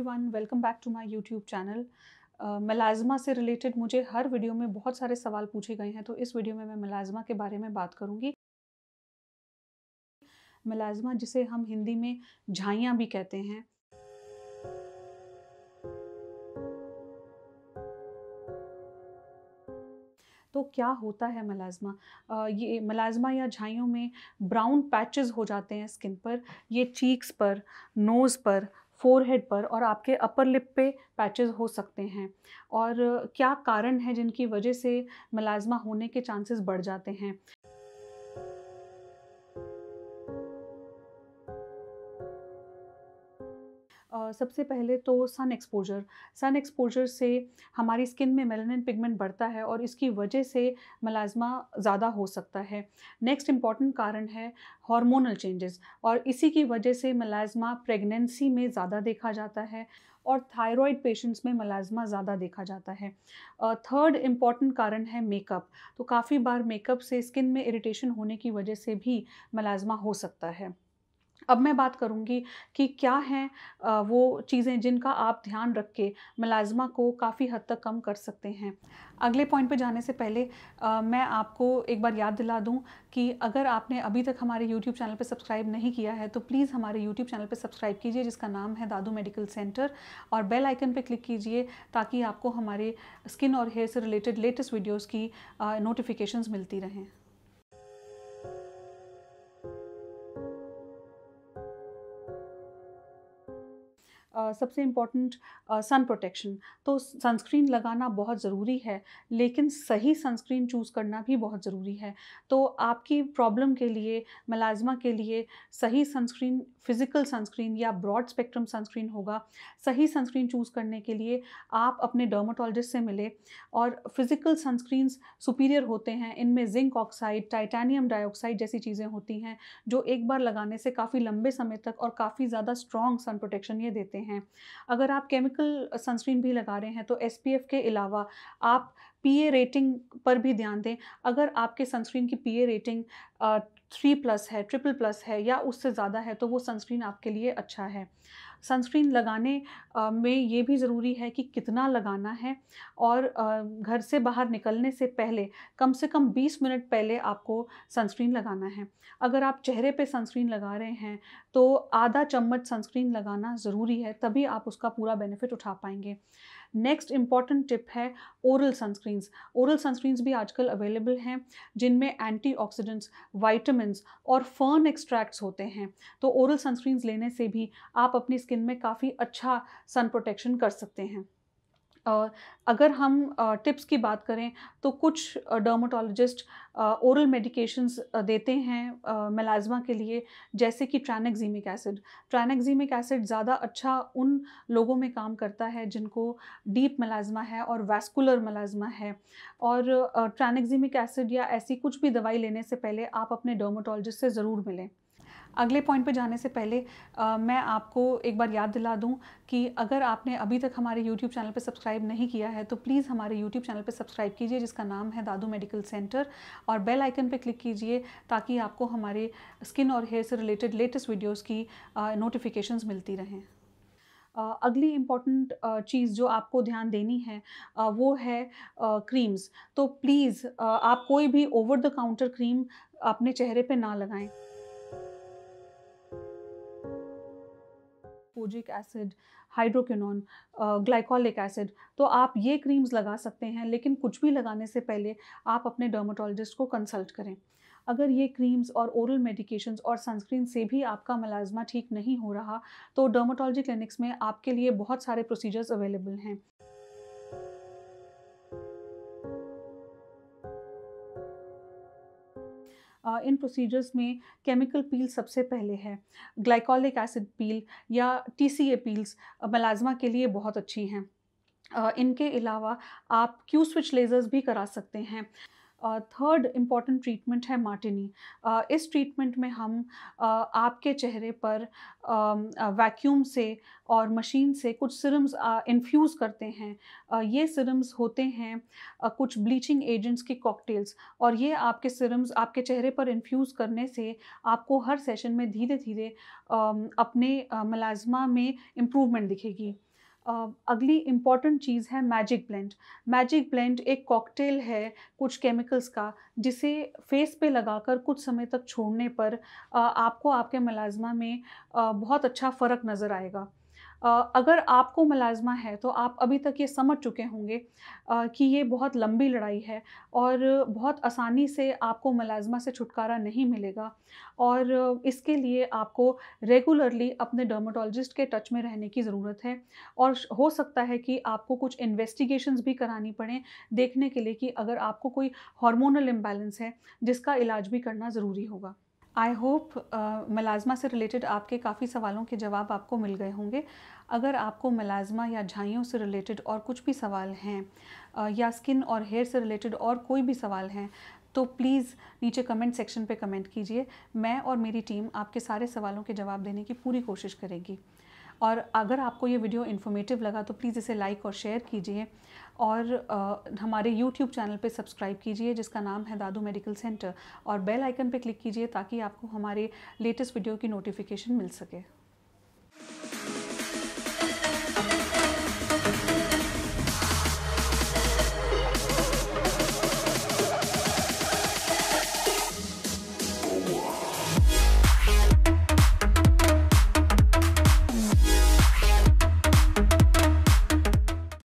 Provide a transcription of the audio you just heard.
everyone welcome back to my YouTube channel melasma से related मुझे हर video में बहुत सारे सवाल पूछे गए हैं तो इस वीडियो में मैं मलाजमा के बारे में बात करूंगी मलाजमा जिसे हम हिंदी में झाइयाँ भी कहते हैं तो क्या होता है मलाजमा ये मलाजमा या झाइयों में ब्राउन पैचेस हो जाते हैं स्किन पर ये चीक्स पर नोज़ पर फोरहेड पर और आपके अपर लिप पे पैचेस हो सकते हैं और क्या कारण है जिनकी वजह से मलाजमा होने के चांसेस बढ़ जाते हैं सबसे पहले तो सन एक्सपोजर सन एक्सपोजर से हमारी स्किन में मेलानिन पिगमेंट बढ़ता है और इसकी वजह से मलाजमा ज़्यादा हो सकता है नेक्स्ट इम्पॉर्टेंट कारण है हार्मोनल चेंजेस और इसी की वजह से मलाजमा प्रेगनेंसी में ज़्यादा देखा जाता है और थायराइड पेशेंट्स में मलाजमा ज़्यादा देखा जाता है थर्ड इम्पॉर्टेंट कारण है मेकअप तो काफ़ी बार मेकअप से स्किन में इरिटेशन होने की वजह से भी मलाजमा हो सकता है अब मैं बात करूँगी कि क्या हैं वो चीज़ें जिनका आप ध्यान रख के मलाजमा को काफ़ी हद तक कम कर सकते हैं अगले पॉइंट पे जाने से पहले आ, मैं आपको एक बार याद दिला दूं कि अगर आपने अभी तक हमारे YouTube चैनल पे सब्सक्राइब नहीं किया है तो प्लीज़ हमारे YouTube चैनल पे सब्सक्राइब कीजिए जिसका नाम है दादू मेडिकल सेंटर और बेल आइकन पर क्लिक कीजिए ताकि आपको हमारे स्किन और हेयर से रिलेटेड लेटेस्ट वीडियोज़ की नोटिफिकेशन मिलती रहें सबसे इम्पॉर्टेंट सन प्रोटेक्शन तो सनस्क्रीन लगाना बहुत ज़रूरी है लेकिन सही सनस्क्रीन चूज़ करना भी बहुत ज़रूरी है तो आपकी प्रॉब्लम के लिए मलाजमा के लिए सही सनस्क्रीन फ़िज़िकल सनस्क्रीन या ब्रॉड स्पेक्ट्रम सनस्क्रीन होगा सही सनस्क्रीन चूज़ करने के लिए आप अपने डर्माटोलॉजिस्ट से मिले और फिज़िकल सनस्क्रीन सुपीरियर होते हैं इनमें जिंक ऑक्साइड टाइटानियम डाइऑक्साइड जैसी चीज़ें होती हैं जो एक बार लगाने से काफ़ी लंबे समय तक और काफ़ी ज़्यादा स्ट्रॉन्ग सन प्रोटेक्शन ये देते हैं हैं अगर आप केमिकल सनस्क्रीन भी लगा रहे हैं तो एस के अलावा आप पीए रेटिंग पर भी ध्यान दें अगर आपके सनस्क्रीन की पीए रेटिंग थ्री प्लस है ट्रिपल प्लस है या उससे ज़्यादा है तो वो सनस्क्रीन आपके लिए अच्छा है सनस्क्रीन लगाने में ये भी ज़रूरी है कि कितना लगाना है और घर से बाहर निकलने से पहले कम से कम 20 मिनट पहले आपको सनस्क्रीन लगाना है अगर आप चेहरे पे सनस्क्रीन लगा रहे हैं तो आधा चम्मच सनस्क्रीन लगाना ज़रूरी है तभी आप उसका पूरा बेनिफिट उठा पाएंगे नेक्स्ट इंपॉर्टेंट टिप है ओरल सनस्क्रीन्स ओरल सनस्क्रीन्स भी आजकल अवेलेबल हैं जिनमें एंटी ऑक्सीडेंट्स वाइटामस और फर्न एक्सट्रैक्ट्स होते हैं तो ओरल सनस्क्रीन्स लेने से भी आप अपनी स्किन में काफ़ी अच्छा सन प्रोटेक्शन कर सकते हैं अगर हम टिप्स की बात करें तो कुछ डर्माटोलॉजिस्ट ओरल मेडिकेशंस देते हैं मेलाजमा के लिए जैसे कि ट्रैनेक्जीमिक एसिड ट्रैनेक्जीमिक एसिड ज़्यादा अच्छा उन लोगों में काम करता है जिनको डीप मेलाजमा है और वैस्कुलर मेलाजमा है और ट्रैनेक्जीमिक एसिड या ऐसी कुछ भी दवाई लेने से पहले आप अपने डर्माटोलॉजिस्ट से ज़रूर मिलें अगले पॉइंट पे जाने से पहले आ, मैं आपको एक बार याद दिला दूं कि अगर आपने अभी तक हमारे YouTube चैनल पे सब्सक्राइब नहीं किया है तो प्लीज़ हमारे YouTube चैनल पे सब्सक्राइब कीजिए जिसका नाम है दादू मेडिकल सेंटर और बेल आइकन पे क्लिक कीजिए ताकि आपको हमारे स्किन और हेयर से रिलेटेड लेटेस्ट वीडियोज़ की नोटिफिकेशन मिलती रहें Uh, अगली इम्पॉर्टेंट uh, चीज़ जो आपको ध्यान देनी है uh, वो है क्रीम्स तो प्लीज़ आप कोई भी ओवर द काउंटर क्रीम अपने चेहरे पे ना लगाएं kojic acid hydroquinone glycolic acid तो आप ये क्रीम्स लगा सकते हैं लेकिन कुछ भी लगाने से पहले आप अपने डर्माटोलॉजिस्ट को कंसल्ट करें अगर ये क्रीम्स और ओरल मेडिकेशंस और सनस्क्रीन से भी आपका मलाजमा ठीक नहीं हो रहा तो डर्माटोलॉजी क्लिनिक्स में आपके लिए बहुत सारे प्रोसीजर्स अवेलेबल हैं इन प्रोसीजर्स में केमिकल पील सबसे पहले है ग्लाइकोलिक एसिड पील या टी सी ए पील्स मलाजमा के लिए बहुत अच्छी हैं इनके अलावा आप क्यू स्विच लेज़र्स भी करा सकते हैं थर्ड इम्पॉर्टेंट ट्रीटमेंट है मार्टिनी uh, इस ट्रीटमेंट में हम uh, आपके चेहरे पर वैक्यूम uh, से और मशीन से कुछ सिरम्स इन्फ्यूज़ करते हैं ये सिरम्स होते हैं कुछ ब्लीचिंग एजेंट्स के कॉकटेल्स और ये आपके सिरम्स आपके चेहरे पर इन्फ्यूज़ करने से आपको हर सेशन में धीरे धीरे अपने मलाजमा में इम्प्रूवमेंट दिखेगी अगली इम्पॉर्टेंट चीज़ है मैजिक ब्लेंड मैजिक ब्लेंड एक कॉकटेल है कुछ केमिकल्स का जिसे फेस पे लगाकर कुछ समय तक छोड़ने पर आपको आपके मलाजमा में बहुत अच्छा फ़र्क नज़र आएगा अगर आपको मलाजमा है तो आप अभी तक ये समझ चुके होंगे कि ये बहुत लंबी लड़ाई है और बहुत आसानी से आपको मलाजमा से छुटकारा नहीं मिलेगा और इसके लिए आपको रेगुलरली अपने डर्माटोलॉजिस्ट के टच में रहने की ज़रूरत है और हो सकता है कि आपको कुछ इन्वेस्टिगेशंस भी करानी पड़े देखने के लिए कि अगर आपको कोई हार्मोनल इम्बैलेंस है जिसका इलाज भी करना ज़रूरी होगा आई होप मलाजमा से रिलेटेड आपके काफ़ी सवालों के जवाब आपको मिल गए होंगे अगर आपको मलाजमा या झाइयों से रिलेटेड और कुछ भी सवाल हैं uh, या स्किन और हेयर से रिलेटेड और कोई भी सवाल हैं तो प्लीज़ नीचे कमेंट सेक्शन पे कमेंट कीजिए मैं और मेरी टीम आपके सारे सवालों के जवाब देने की पूरी कोशिश करेगी और अगर आपको ये वीडियो इन्फॉर्मेटिव लगा तो प्लीज़ इसे लाइक और शेयर कीजिए और आ, हमारे YouTube चैनल पे सब्सक्राइब कीजिए जिसका नाम है दादू मेडिकल सेंटर और बेल आइकन पे क्लिक कीजिए ताकि आपको हमारे लेटेस्ट वीडियो की नोटिफिकेशन मिल सके